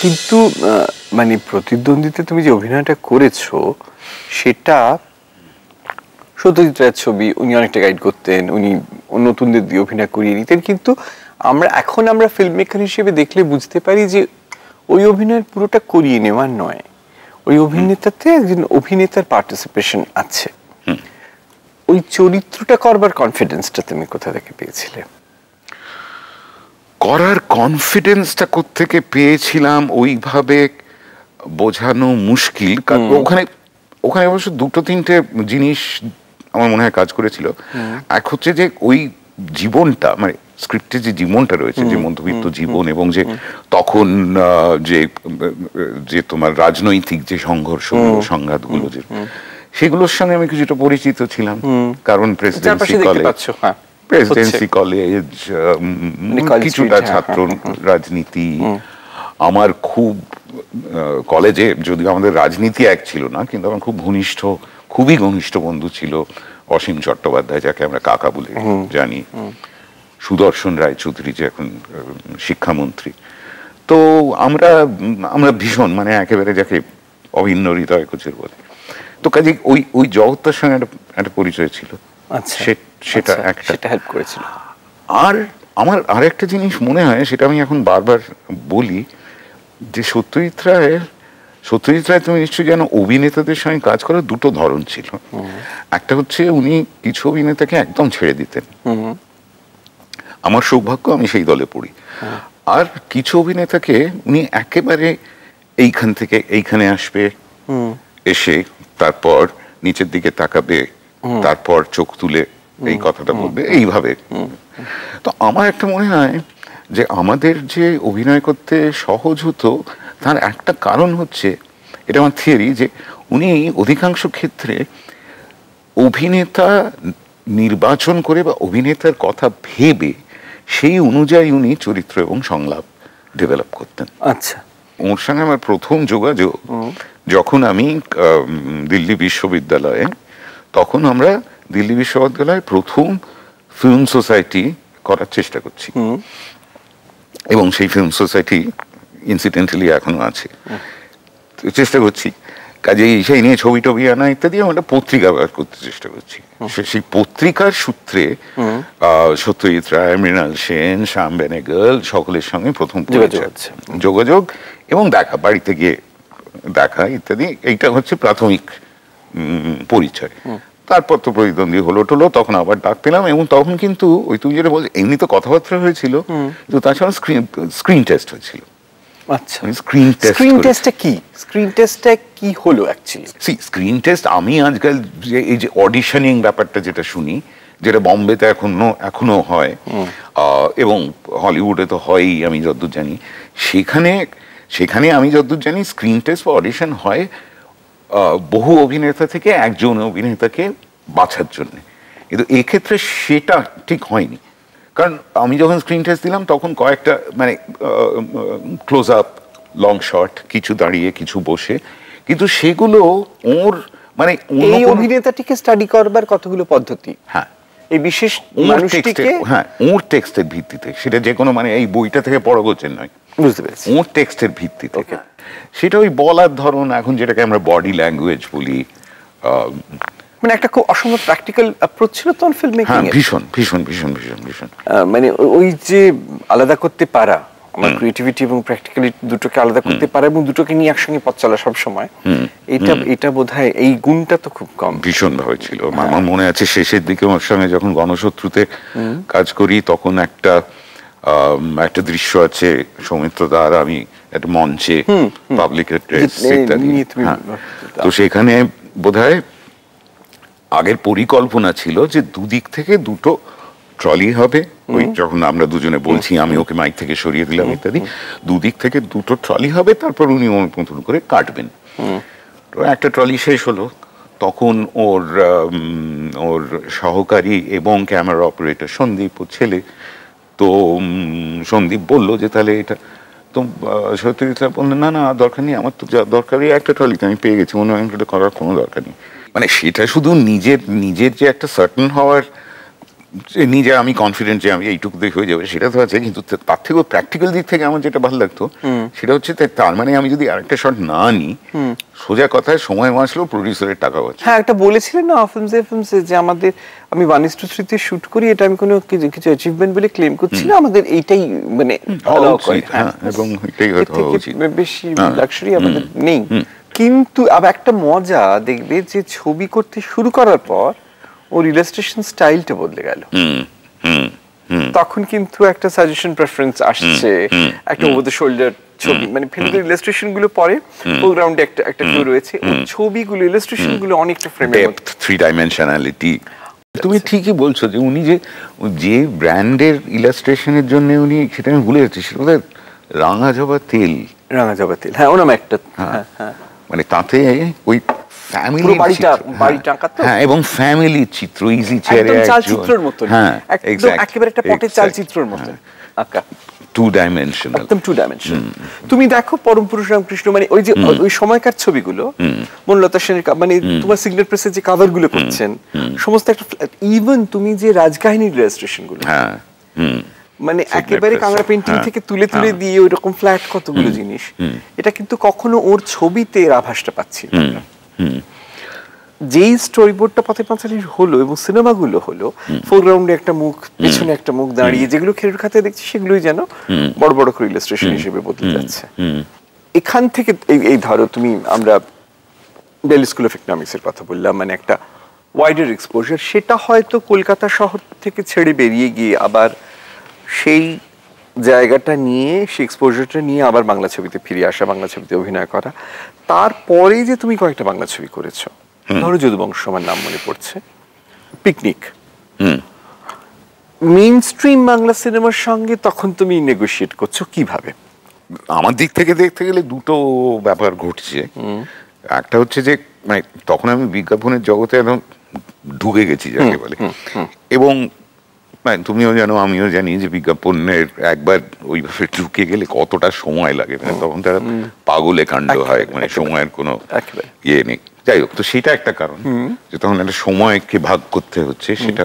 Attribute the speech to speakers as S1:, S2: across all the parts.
S1: কিন্তু মানে প্রতিদ্বন্দ্বিতে তুমি যে অভিনয়টা করেছো সেটা সত্যজিৎ রায়ের ছবি উনি অনেকটা গাইড করতেন উনি নতুনদের দিয়ে অভিনয় করিয়ে নিতেন কিন্তু আমরা এখন আমরা ফিল্ম মেকার হিসেবে দেখলে বুঝতে পারি যে ওই অভিনয়ের পুরোটা করিয়ে নেওয়ার নয় ওই অভিনেতাতে একজন অভিনেতার পার্টিসিপেশন আছে ওই চরিত্রটা করবার কনফিডেন্সটা তুমি কোথা থেকে পেয়েছিলে
S2: করার কনফিডেন্সটা থেকে পেয়েছিলাম ওইভাবে বোঝানো মুশকিল ওখানে ওখানে অবশ্য দুটো তিনটে জিনিস আমার মনে হয় কাজ করেছিল এক হচ্ছে যে ওই জীবনটা মানে স্ক্রিপ্টে যে জীবনটা রয়েছে যে মধ্যবিত্ত জীবন এবং যে তখন যে যে তোমার রাজনৈতিক যে সংঘর্ষ সংঘাতগুলো যে সেগুলোর সঙ্গে আমি কিছুটা পরিচিত ছিলাম কারণ প্রেসিডেন্সি হ্যাঁ। কলেজ প্রেসিডেন্সি মানে কলেজ কিছুটা হ্যাঁ, ছাত্র হ্যাঁ, হ্যাঁ, রাজনীতি আমার খুব কলেজে যদি আমাদের রাজনীতি এক ছিল না কিন্তু আমার খুব ঘনিষ্ঠ খুবই ঘনিষ্ঠ বন্ধু ছিল অসীম চট্টোপাধ্যায় যাকে আমরা কাকা বলে জানি সুদর্শন রায়চৌধুরী যে এখন শিক্ষামন্ত্রী তো আমরা আমরা ভীষণ মানে একেবারে যাকে অভিন্ন হৃদয় কোচের বলে তো কাজে ওই ওই জগৎটার সঙ্গে একটা একটা পরিচয় ছিল আচ্ছা। সেটা আচ্ছা, একটা সেটা হেল্প করেছিল আর আমার আরেকটা জিনিস মনে হয় সেটা আমি এখন বারবার বলি যে সত্যজিৎ রায়ের সত্যজিৎ রায় তুমি নিশ্চয়ই যেন অভিনেতাদের সঙ্গে কাজ করার দুটো ধরন ছিল একটা হচ্ছে উনি কিছু অভিনেতাকে একদম ছেড়ে দিতেন আমার সৌভাগ্য আমি সেই দলে পড়ি আর কিছু অভিনেতাকে উনি একেবারে এইখান থেকে এইখানে আসবে এসে তারপর নিচের দিকে তাকাবে তারপর চোখ তুলে এই কথাটা বলবে এইভাবে তো আমার একটা মনে হয় যে আমাদের যে অভিনয় করতে সহজ হতো তার একটা কারণ হচ্ছে এটা আমার থিওরি যে উনি অধিকাংশ ক্ষেত্রে অভিনেতা নির্বাচন করে বা অভিনেতার কথা ভেবে সেই অনুযায়ী উনি চরিত্র এবং সংলাপ ডেভেলপ করতেন আচ্ছা ওর সঙ্গে আমার প্রথম যোগাযোগ যখন আমি দিল্লি বিশ্ববিদ্যালয়ে তখন আমরা দিল্লি বিশ্ববিদ্যালয়ে প্রথম ফিল্ম সোসাইটি করার চেষ্টা করছি এবং সেই ফিল্ম সোসাইটি ইনসিডেন্টালি এখনো আছে চেষ্টা করছি কাজে সেই নিয়ে ছবি টবি আনা ইত্যাদি আমরা পত্রিকা বার করতে চেষ্টা করছি সেই পত্রিকার সূত্রে সত্যজিৎ রায় মৃণাল সেন শ্যাম বেনেগল সকলের সঙ্গে প্রথম যোগাযোগ এবং দেখা বাড়িতে গিয়ে দেখা ইত্যাদি এইটা হচ্ছে প্রাথমিক পরিচয় তারপর তো প্রতিদ্বন্দ্বী হলো টলো তখন আবার ডাক পেলাম এবং তখন কিন্তু ওই তুমি যেটা বলছো এমনি তো কথাবার্তা হয়েছিল কিন্তু তাছাড়া স্ক্রিন স্ক্রিন টেস্ট হয়েছিল আচ্ছা স্ক্রিন টেস্ট স্ক্রিন টেস্টে কি স্ক্রিন টেস্টে কি হলো অ্যাকচুয়ালি সি স্ক্রিন টেস্ট আমি আজকাল যে এই যে অডিশনিং ব্যাপারটা যেটা শুনি যেটা বম্বেতে এখনো এখনো হয় এবং হলিউডে তো হয়ই আমি যতদূর জানি সেখানে সেখানে আমি যতদূর জানি স্ক্রিন টেস্ট বা অডিশন হয় বহু অভিনেতা থেকে একজন অভিনেতাকে বাছার জন্য কিন্তু এক্ষেত্রে সেটা ঠিক হয়নি কারণ আমি যখন স্ক্রিন টেস্ট দিলাম তখন কয়েকটা মানে ক্লোজ আপ লং শট কিছু দাঁড়িয়ে কিছু বসে কিন্তু সেগুলো ওর মানে এই অভিনেতাটিকে স্টাডি করবার কতগুলো পদ্ধতি হ্যাঁ এই বিশেষ মানুষটিকে হ্যাঁ ওর টেক্সটের ভিত্তিতে সেটা যে কোনো মানে এই বইটা থেকে পড়া নয় বুঝতে পেরেছি ওর টেক্সটের ভিত্তিতে সেটা ওই বলার ধরন এখন যেটাকে আমরা বডি ল্যাঙ্গুয়েজ বলি মানে একটা খুব অসম্ভব প্র্যাকটিক্যাল অ্যাপ্রোচ ছিল তখন ফিল্ম হ্যাঁ, মেকিং ভীষণ ভীষণ ভীষণ ভীষণ ভীষণ
S1: মানে ওই যে আলাদা করতে পারা আমার ক্রিয়েটিভিটি এবং প্র্যাকটিক্যালি দুটোকে আলাদা করতে পারে এবং দুটোকে নিয়ে একসঙ্গে পথ চলা সব সময় এটা এটা বোধহয় এই গুণটা তো খুব
S2: কম ভীষণ ভাবে ছিল আমার হ্যাঁ। মনে আছে শেষের দিকে আমার সঙ্গে যখন গণশত্রুতে কাজ করি তখন একটা একটা দৃশ্য আছে সৌমিত্র দার আমি একটা মঞ্চে পাবলিকের হ্যাঁ। ড্রেস তো সেখানে বোধহয় আগের পরিকল্পনা ছিল যে দুদিক থেকে দুটো ট্রলি হবে ওই যখন আমরা দুজনে বলছি আমি ওকে মাইক থেকে সরিয়ে দিলাম ইত্যাদি দুদিক থেকে দুটো ট্রলি হবে তারপর উনি ওর করে কাটবেন তো একটা ট্রলি শেষ হলো তখন ওর ওর সহকারী এবং ক্যামেরা অপারেটর সন্দীপ ও ছেলে তো সন্দীপ বলল যে তাহলে এটা তো সত্যি বললেন না না দরকার নেই আমার তো যা দরকারই একটা ট্রলিতে আমি পেয়ে গেছি অন্য করার কোনো দরকার নেই মানে সেটা শুধু নিজের নিজের যে একটা সার্টন হওয়ার নিজে আমি কনফিডেন্ট যে আমি এইটুকু দিয়ে হয়ে যাবে সেটা তো আছে কিন্তু তার থেকেও প্র্যাকটিক্যাল দিক থেকে আমার যেটা ভালো লাগতো সেটা হচ্ছে তার মানে আমি যদি আরেকটা শট না নিই সোজা কথায় সময় মাসলেও প্রডিউসারের টাকা বাঁচলো
S1: হ্যাঁ একটা বলেছিলেন না অফিমসে ফিল্মসে যে আমাদের আমি ওয়ান ইস টু থ্রিতে শ্যুট করি এটা আমি কোনো কিছু অ্যাচিভমেন্ট বলে ক্লেম করছি না আমাদের এইটাই মানে হ্যাঁ, হ্যাঁ,
S2: এবং এটাই হয়তো
S1: বেশি লাক্সারি হ্যাঁ। আমাদের নেই কিন্তু আবার একটা মজা দেখবে যে ছবি করতে শুরু করার পর ওর ইলাস্ট্রেশন স্টাইলটা বদলে গেল তখন কিন্তু একটা সাজেশন প্রেফারেন্স আসছে একটা ওভার দ্য শোল্ডার ছবি মানে ফিল্মের ইলাস্ট্রেশন গুলো পরে ফোরগ্রাউন্ডে একটা একটা ভিউ রয়েছে ছবিগুলো ইলাস্ট্রেশন গুলো অনেকটা ফ্রেমে
S2: থ্রি ডাইমেনশনালিটি তুমি আচ্ছা। ঠিকই বলছো যে উনি যে যে ব্র্যান্ডের ইলাস্ট্রেশনের জন্য উনি সেটা আমি ভুলে যাচ্ছি সেটা বোধহয় রাঙা জবা তেল রাঙা জবা তেল হ্যাঁ ওনাম একটা হ্যাঁ। হ্যাঁ, হ্যাঁ। মানে তাতে ওই ফ্যামিলি বাড়িটা হ্যাঁ। বাড়িটা হ্যাঁ এবং ফ্যামিলি চিত্র ইজি চেয়ারে একদম চাল চিত্রের মতো হ্যাঁ একদম একেবারে একটা পটের চাল চিত্রের মতো আঁকা টু ডাইমেনশনাল
S1: একদম টু ডাইমেনশনাল তুমি দেখো পরম পুরুষ রামকৃষ্ণ মানে ওই যে ওই সময়কার ছবিগুলো মনলতা সেনের মানে তোমার সিগনেট প্রেসের যে কাভার গুলো করছেন সমস্ত একটা ইভেন তুমি যে রাজকাহিনীর রেজিস্ট্রেশন গুলো হ্যাঁ মানে একেবারে কাঁকড়া হ্যাঁ। পেন্টিং থেকে তুলে তুলে হ্যাঁ। দিয়ে ওই রকম ফ্ল্যাট কতগুলো জিনিস এটা কিন্তু কখনো ওর ছবিতে এর আভাসটা পাচ্ছি না যেই স্টোরি বোর্ডটা পথে পাঁচালির হলো এবং সিনেমাগুলো হলো ফোরগ্রাউন্ডে একটা মুখ পিছনে একটা মুখ দাঁড়িয়ে যেগুলো খেরুর খাতে দেখছি সেগুলোই যেন বড় বড় করে ইলাস্ট্রেশন হিসেবে বদলে যাচ্ছে এখান থেকে এই ধরো তুমি আমরা ডেল স্কুল অফ এর কথা বললাম মানে একটা ওয়াইডার এক্সপোজার সেটা হয়তো কলকাতা শহর থেকে ছেড়ে বেরিয়ে গিয়ে আবার সেই জায়গাটা নিয়ে সে এক্সপোজারটা নিয়ে আবার বাংলা ছবিতে ফিরে আসা বাংলা ছবিতে অভিনয় করা তারপরে যে তুমি কয়েকটা বাংলা ছবি করেছো ধরো যদুবংশ আমার নাম মনে পড়ছে পিকনিক মেন স্ট্রিম
S2: বাংলা সিনেমার সঙ্গে তখন তুমি নেগোশিয়েট করছো কিভাবে আমার দিক থেকে দেখতে গেলে দুটো ব্যাপার ঘটছে একটা হচ্ছে যে মানে তখন আমি বিজ্ঞাপনের জগতে একদম ঢুকে গেছি যাকে বলে এবং মানে তুমিও জানো আমিও জানি যে বিজ্ঞাপনের একবার ওইভাবে ঢুকে গেলে কতটা সময় লাগে মানে তখন তারা পাগলে কাণ্ড হয় মানে সময়ের কোনো ইয়ে নেই যাই হোক তো সেটা একটা কারণ যে তখন একটা সময়কে ভাগ করতে হচ্ছে সেটা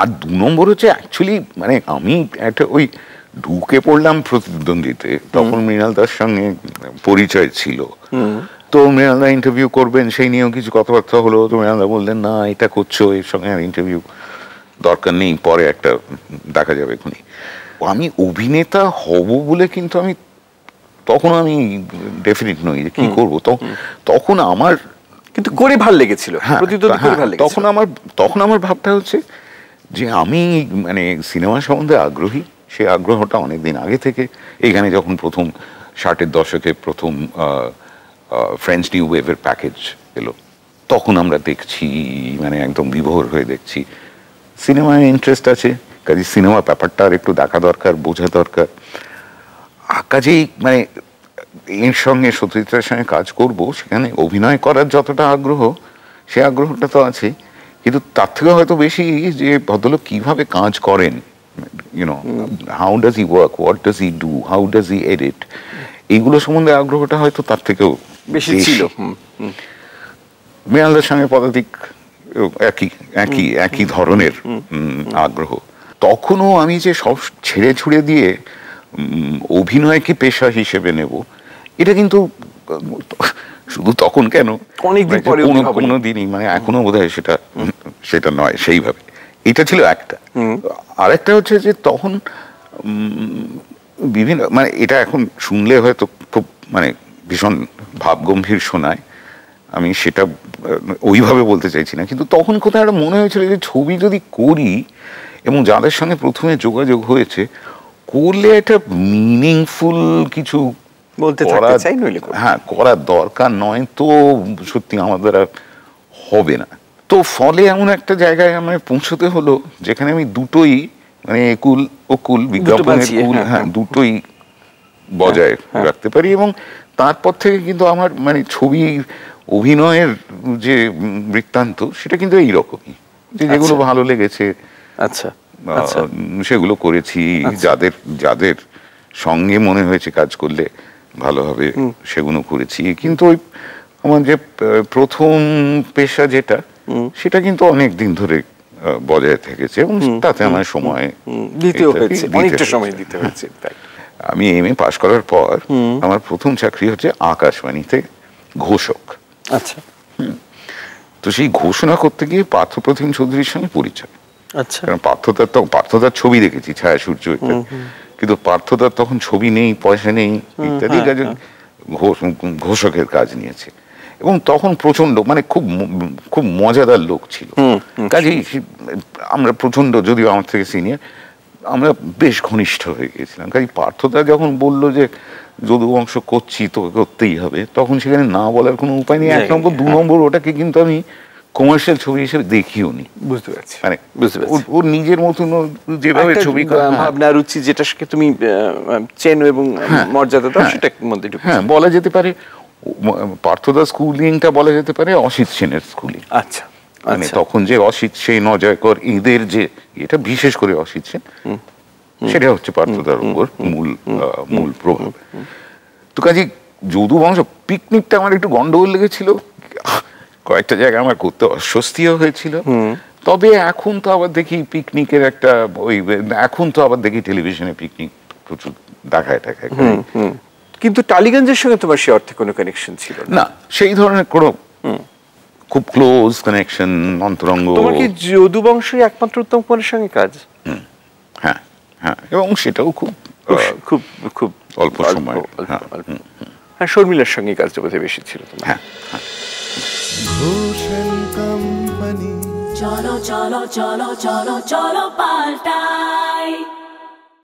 S2: আর দু নম্বর হচ্ছে অ্যাকচুয়ালি মানে আমি একটা ওই ঢুকে পড়লাম প্রতিদ্বন্দ্বীতে তখন মৃণাল দার সঙ্গে পরিচয় ছিল তো মৃণাল দা ইন্টারভিউ করবেন সেই নিয়েও কিছু কথাবার্তা হলো তো মৃণাল দা বললেন না এটা করছো এর সঙ্গে আর ইন্টারভিউ দরকার নেই পরে একটা দেখা যাবে এখনই আমি অভিনেতা হব বলে কিন্তু আমি তখন আমি ডেফিনেট নই যে কি করবো তখন আমার কিন্তু হ্যাঁ, হ্যাঁ, করে ভাল লেগেছিল তখন আমার তখন আমার ভাবটা হচ্ছে যে আমি মানে সিনেমা সম্বন্ধে আগ্রহী সে আগ্রহটা অনেক দিন আগে থেকে এখানে যখন প্রথম ষাটের দশকে প্রথম ফ্রেঞ্চ নিউ ওয়েভের প্যাকেজ এলো তখন আমরা দেখছি মানে একদম বিভোর হয়ে দেখছি সিনেমায় ইন্টারেস্ট আছে কাজে সিনেমা ব্যাপারটা আর একটু দেখা দরকার বোঝা দরকার কাজেই মানে এর সঙ্গে সত্যিতার সঙ্গে কাজ করব সেখানে অভিনয় করার যতটা আগ্রহ সে আগ্রহটা তো আছে কিন্তু তার থেকে হয়তো বেশি যে ভদ্রলোক কীভাবে কাজ করেন you know how does he work what does he do how does he edit এইগুলো সম্বন্ধে আগ্রহটা হয়তো তার থেকেও বেশি ছিল মেয়ালদের সঙ্গে পদাতিক একই একই একই ধরনের আগ্রহ তখনও আমি যে সব ছেড়ে ছুড়ে দিয়ে অভিনয়কে পেশা হিসেবে নেব এটা কিন্তু শুধু তখন কেন অনেকদিন মানে পরে কোনো দিনই মানে এখনো বোধ সেটা সেটা নয় সেইভাবে এটা ছিল একটা আরেকটা হচ্ছে যে তখন বিভিন্ন মানে এটা এখন শুনলে হয়তো খুব মানে ভীষণ ভাবগম্ভীর শোনায় আমি সেটা ওইভাবে বলতে চাইছি না কিন্তু তখন কোথায় একটা মনে হয়েছিল যে ছবি যদি করি এবং যাদের সঙ্গে প্রথমে যোগাযোগ হয়েছে করলে একটা মিনিংফুল কিছু বলতে চাই নইলে হ্যাঁ করার দরকার নয় তো সত্যি আমাদের আর হবে না তো ফলে এমন একটা জায়গায় আমায় পৌঁছতে হলো যেখানে আমি দুটোই মানে একুল ও কুল বিজ্ঞাপনের কুল হ্যাঁ, হ্যাঁ দুটোই বজায় হ্যাঁ, হ্যাঁ। রাখতে পারি এবং তারপর থেকে কিন্তু আমার মানে ছবি অভিনয়ের যে বৃত্তান্ত সেটা কিন্তু রকমই যে যেগুলো আচ্ছা। ভালো লেগেছে আচ্ছা, আচ্ছা। সেগুলো করেছি আচ্ছা। যাদের যাদের সঙ্গে মনে হয়েছে কাজ করলে ভালো হবে সেগুলো করেছি কিন্তু ওই আমার যে প্রথম পেশা যেটা সেটা কিন্তু অনেক দিন ধরে বজায় থেকেছে এবং তাতে আমার সময় দিতে হয়েছে অনেকটা সময় দিতে হয়েছে তাই আমি এম এ পাশ করার পর আমার প্রথম চাকরি হচ্ছে আকাশবাণীতে ঘোষক আচ্ছা তো সেই ঘোষণা করতে গিয়ে পার্থ পার্থপ্রতিম চৌধুরীর সঙ্গে পরিচয় আচ্ছা কারণ পার্থদার তখন পার্থদার ছবি দেখেছি ছায়া সূর্য কিন্তু পার্থদার তখন ছবি নেই পয়সা নেই ইত্যাদি হ্যাঁ, কাজে হ্যাঁ। ঘোষকের কাজ নিয়েছে এবং তখন প্রচন্ড মানে খুব খুব মজাদার লোক ছিল কাজেই আমরা প্রচন্ড যদিও আমার থেকে সিনিয়র আমরা বেশ ঘনিষ্ঠ হয়ে গেছিলাম কারণ পার্থদা যখন বললো যে যদু যদুবংশ করছি তো করতেই হবে তখন সেখানে না বলার কোনো উপায় নেই হ্যাঁ, এক নম্বর দু হ্যাঁ। নম্বর ওটাকে কিন্তু আমি কমার্শিয়াল ছবি হিসেবে দেখিও নি বুঝতে পারছি মানে বুঝতে পারছি ওর নিজের মতন যেভাবে ছবি হ্যাঁ। ভাবনা রুচি যেটাকে তুমি চেনো এবং মর্যাদা দাও সেটা মধ্যে হ্যাঁ বলা যেতে পারে পার্থদা স্কুলিংটা বলা যেতে পারে অসিত সেনের স্কুলিং আচ্ছা মানে আচ্ছা। তখন যে অসিত সেই নজয়কর ঈদের যে এটা বিশেষ করে অসিত সেন সেটা হচ্ছে পার্থদার উপর মূল মূল প্রভাব তো কাজে যদু বংশ পিকনিকটা আমার একটু গন্ডগোল লেগেছিল কয়েকটা জায়গায় আমার করতে অস্বস্তিও হয়েছিল তবে এখন তো আবার দেখি পিকনিকের একটা ওই এখন তো আবার দেখি টেলিভিশনে পিকনিক প্রচুর দেখায় টাকায় কিন্তু টালিগঞ্জের সঙ্গে তোমার সে অর্থে কোনো কানেকশন ছিল না সেই ধরনের কোনো ক্লোজ কানেকশন অন্তরঙ্গ তোমার কি
S1: যদু বংশই একমাত্র উত্তম কুমারের সঙ্গে
S2: কাজ হ্যাঁ হ্যাঁ এবং সেটাও খুব খুব খুব অল্প সময় হ্যাঁ, হ্যাঁ শর্মিলার সঙ্গে কাজ বোধহয় বেশি ছিল হ্যাঁ হ্যাঁ চলো চলো চলো চলো চলো পাল্টাই